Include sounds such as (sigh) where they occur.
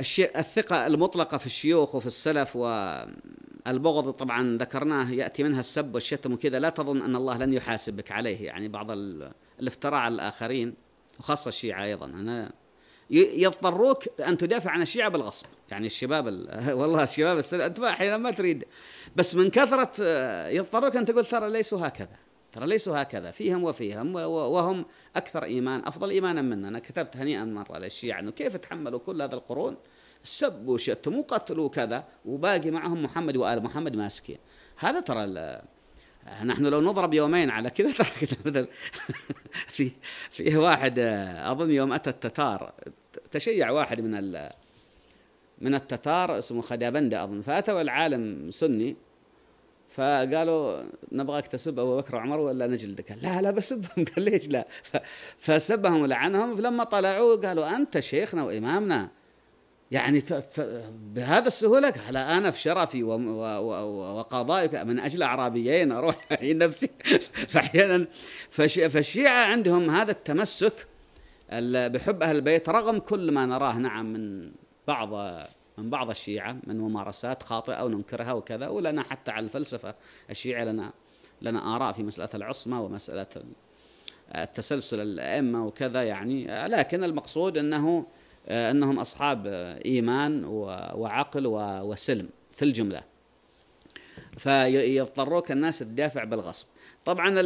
الشيء الثقة المطلقة في الشيوخ وفي السلف والبغض طبعا ذكرناه يأتي منها السب والشتم وكذا لا تظن أن الله لن يحاسبك عليه يعني بعض الافتراء على الآخرين وخاصة الشيعة أيضا أنا يضطروك أن تدافع عن الشيعة بالغصب يعني الشباب ال... (laughs) والله الشباب السلف أنت أحيانا ما تريد بس من كثرة آه، يضطروك أن تقول ترى ليسوا هكذا ترى ليسوا هكذا فيهم وفيهم وهم أكثر إيمان أفضل إيمانا منا أنا كتبت هنيئا مرة للشيعة يعني، أنه كيف تحملوا كل هذا القرون سبوا وشتموا وقتلوا كذا وباقي معهم محمد وآل محمد ماسكين هذا ترى نحن لو نضرب يومين على كذا ترى مثل (laughs) في في واحد اظن يوم اتى التتار تشيع واحد من من التتار اسمه خدابندا اظن فاتى العالم سني فقالوا نبغاك تسب ابو بكر وعمر ولا نجلدك لا لا بسبهم (laughs) قال ليش لا فسبهم ولعنهم فلما طلعوا قالوا انت شيخنا وامامنا يعني بهذا السهولة قال أنا في شرفي وقضائك من أجل أعرابيين أروح (laughs) نفسي فأحيانا فالشيعة عندهم هذا التمسك بحب أهل البيت رغم كل ما نراه نعم من بعض من بعض الشيعة من ممارسات خاطئة وننكرها وكذا ولنا حتى على الفلسفة الشيعة لنا لنا آراء في مسألة العصمة ومسألة التسلسل الأئمة وكذا يعني لكن المقصود أنه أنهم أصحاب إيمان وعقل وسلم في الجملة فيضطروك الناس تدافع بالغصب طبعا